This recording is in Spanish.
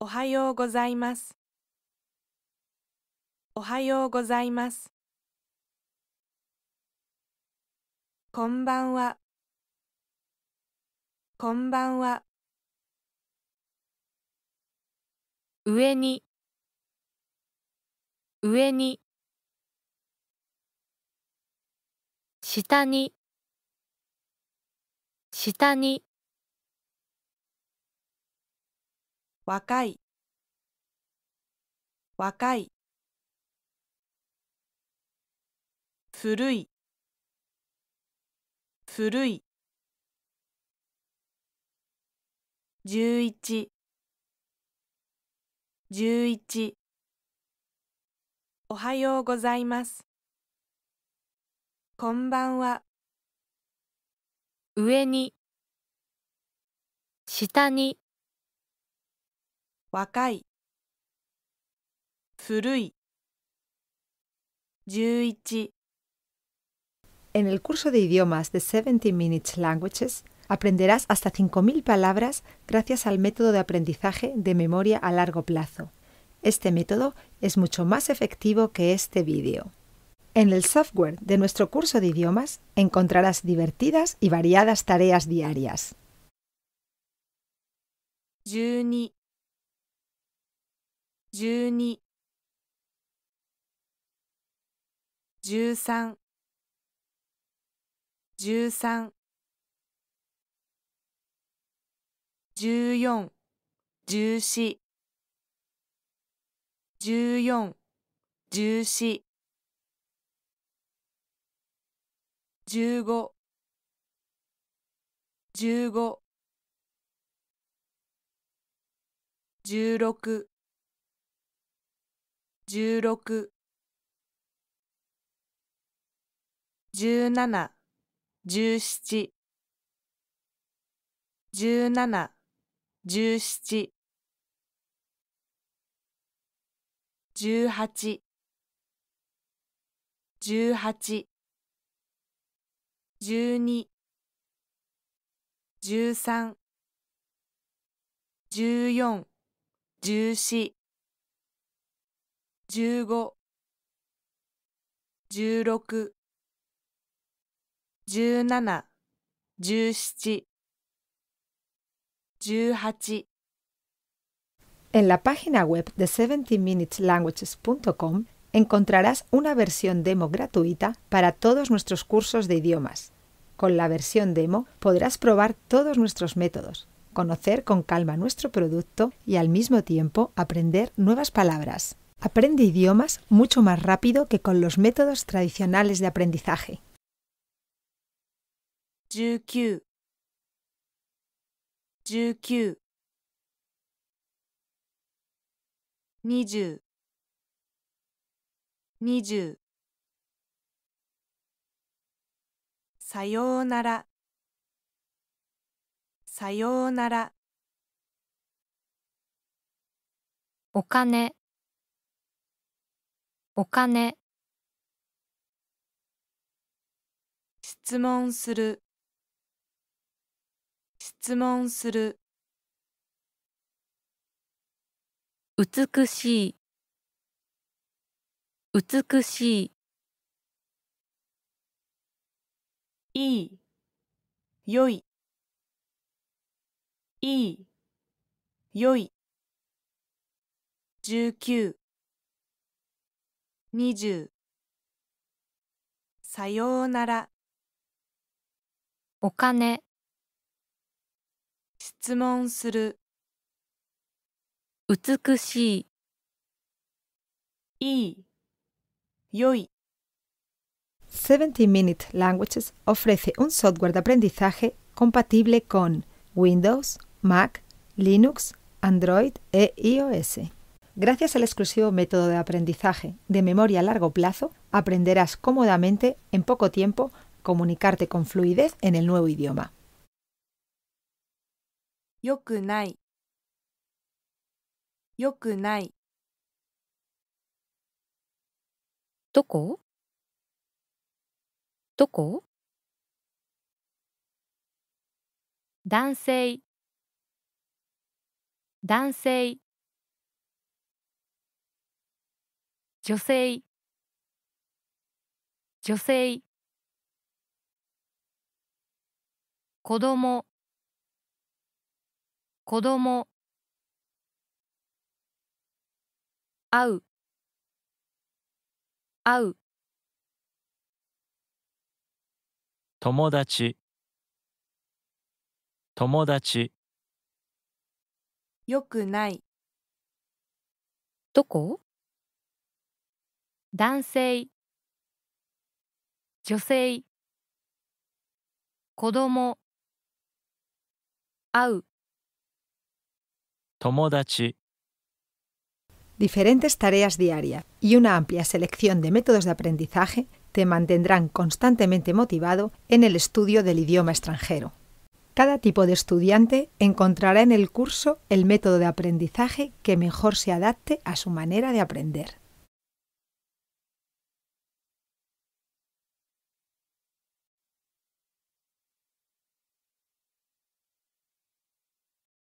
おはようございます。おはようございます。こんばんは。こんばんは。上に上に下に下に若い若い古い古い十一十一おはようございますこんばんは上に下に En el curso de idiomas de 70 Minutes Languages aprenderás hasta 5.000 palabras gracias al método de aprendizaje de memoria a largo plazo. Este método es mucho más efectivo que este vídeo. En el software de nuestro curso de idiomas encontrarás divertidas y variadas tareas diarias. 十二、十三、十三、十四、十四、十四、十四、十五、十五、十六、十六、十七、十七、十七、十七、十八、十八、十二、十三、十四、十四、En la página web de 17 minuteslanguagescom encontrarás una versión demo gratuita para todos nuestros cursos de idiomas. Con la versión demo podrás probar todos nuestros métodos, conocer con calma nuestro producto y al mismo tiempo aprender nuevas palabras. Aprende idiomas mucho más rápido que con los métodos tradicionales de aprendizaje. 19 19 20 20さようならさようならお金お金質問する質問する美しい美しいいい良いいい良い19 20 Yoi 70 Minute Languages ofrece un software de aprendizaje compatible con Windows, Mac, Linux, Android e iOS. Gracias al exclusivo método de aprendizaje de memoria a largo plazo, aprenderás cómodamente, en poco tiempo, comunicarte con fluidez en el nuevo idioma. 女性女性子供子供会う会う友達友達よくないどこ Diferentes tareas diarias y una amplia selección de métodos de aprendizaje te mantendrán constantemente motivado en el estudio del idioma extranjero. Cada tipo de estudiante encontrará en el curso el método de aprendizaje que mejor se adapte a su manera de aprender.